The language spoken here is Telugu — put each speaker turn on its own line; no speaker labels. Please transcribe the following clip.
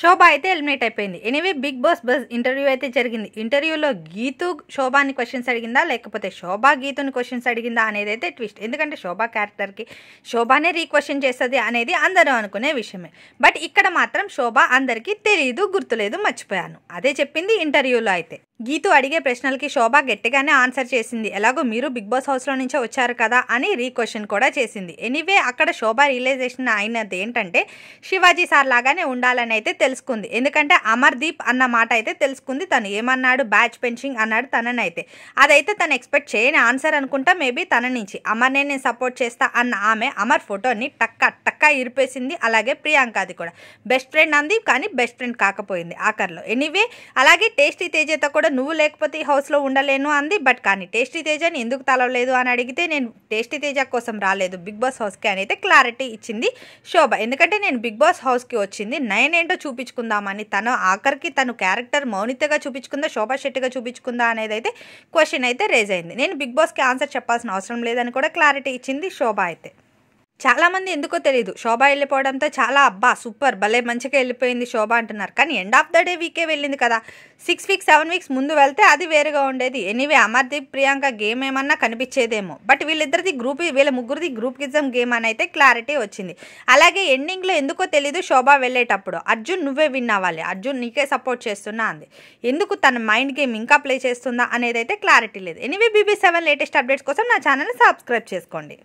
శోభ అయితే ఎలిమినేట్ అయిపోయింది anyway Bigg Boss Buzz interview అయితే జరిగింది ఇంటర్వ్యూలో గీతు శోభాని క్వశ్చన్స్ అడిగిందా లేకపోతే శోభ గీతుని క్వశ్చన్స్ అడిగిందా అనేది అయితే ట్విస్ట్ ఎందుకంటే శోభ క్యారెక్టర్కి శోభనే రీక్వశ్చన్ చేస్తుంది అనేది అందరూ అనుకునే విషయమే బట్ ఇక్కడ మాత్రం శోభ అందరికీ తెలియదు గుర్తులేదు మర్చిపోయాను అదే చెప్పింది ఇంటర్వ్యూలో అయితే గీతు అడిగే ప్రశ్నలకి శోభ గట్టిగానే ఆన్సర్ చేసింది ఎలాగో మీరు బిగ్ బాస్ హౌస్లో నుంచే వచ్చారు కదా అని రీక్వశ్చన్ కూడా చేసింది ఎనీవే అక్కడ శోభ రియలైజేషన్ అయినది ఏంటంటే శివాజీ సార్ లాగానే ఉండాలని అయితే తెలుసుకుంది ఎందుకంటే అమర్దీప్ అన్న మాట అయితే తెలుసుకుంది తను ఏమన్నాడు బ్యాచ్ పెన్షింగ్ అన్నాడు తననైతే అదైతే తను ఎక్స్పెక్ట్ చేయని ఆన్సర్ అనుకుంటా మేబీ తన నుంచి అమర్నే నేను సపోర్ట్ చేస్తా అన్న ఆమె అమర్ ఫోటోని టక్క టక్క ఇరిపేసింది అలాగే ప్రియాంకది కూడా బెస్ట్ ఫ్రెండ్ అంది కానీ బెస్ట్ ఫ్రెండ్ కాకపోయింది ఆఖర్లో ఎనీవే అలాగే టేస్టీ తేజతో కూడా నువ్వు లేకపోతే ఈ హౌస్లో ఉండలేను అంది బట్ కానీ టేస్టీ తేజని ఎందుకు తలవలేదు అని అడిగితే నేను టేస్టీ తేజ కోసం రాలేదు బిగ్ బాస్ హౌస్కి అని అయితే క్లారిటీ ఇచ్చింది శోభ ఎందుకంటే నేను బిగ్ బాస్ హౌస్కి వచ్చింది నయన్ ఏంటో చూపించుకుందామని తను ఆఖరికి తను క్యారెక్టర్ మౌనితగా చూపించుకుందా శోభా శెట్టిగా చూపించుకుందా అనేది అయితే క్వశ్చన్ అయితే రేజ్ అయింది నేను బిగ్ బాస్కి ఆన్సర్ చెప్పాల్సిన అవసరం లేదని కూడా క్లారిటీ ఇచ్చింది శోభ అయితే చాలామంది ఎందుకో తెలియదు శోభ వెళ్ళిపోవడంతో చాలా అబ్బా సూపర్ భలే మంచిగా వెళ్ళిపోయింది శోభ అంటున్నారు కానీ ఎండ్ ఆఫ్ ద డే వీకే వెళ్ళింది కదా సిక్స్ వీక్స్ సెవెన్ వీక్స్ ముందు వెళ్తే అది వేరుగా ఉండేది ఎనీవే అమర్దీప్ ప్రియాంక గేమ్ ఏమన్నా కనిపించేదేమో బట్ వీళ్ళిద్దరిది గ్రూప్ వీళ్ళ ముగ్గురిది గ్రూప్ గిజం గేమ్ అని అయితే క్లారిటీ వచ్చింది అలాగే ఎండింగ్లో ఎందుకో తెలియదు శోభ వెళ్ళేటప్పుడు అర్జున్ నువ్వే విన్ అవ్వాలి అర్జున్ నీకే సపోర్ట్ చేస్తున్నా అంది ఎందుకు తన మైండ్ గేమ్ ఇంకా ప్లే చేస్తుందా అనేది అయితే క్లారిటీ లేదు anyway BB seven latest updates కోసం నా ఛానల్ని సబ్స్క్రైబ్ చేసుకోండి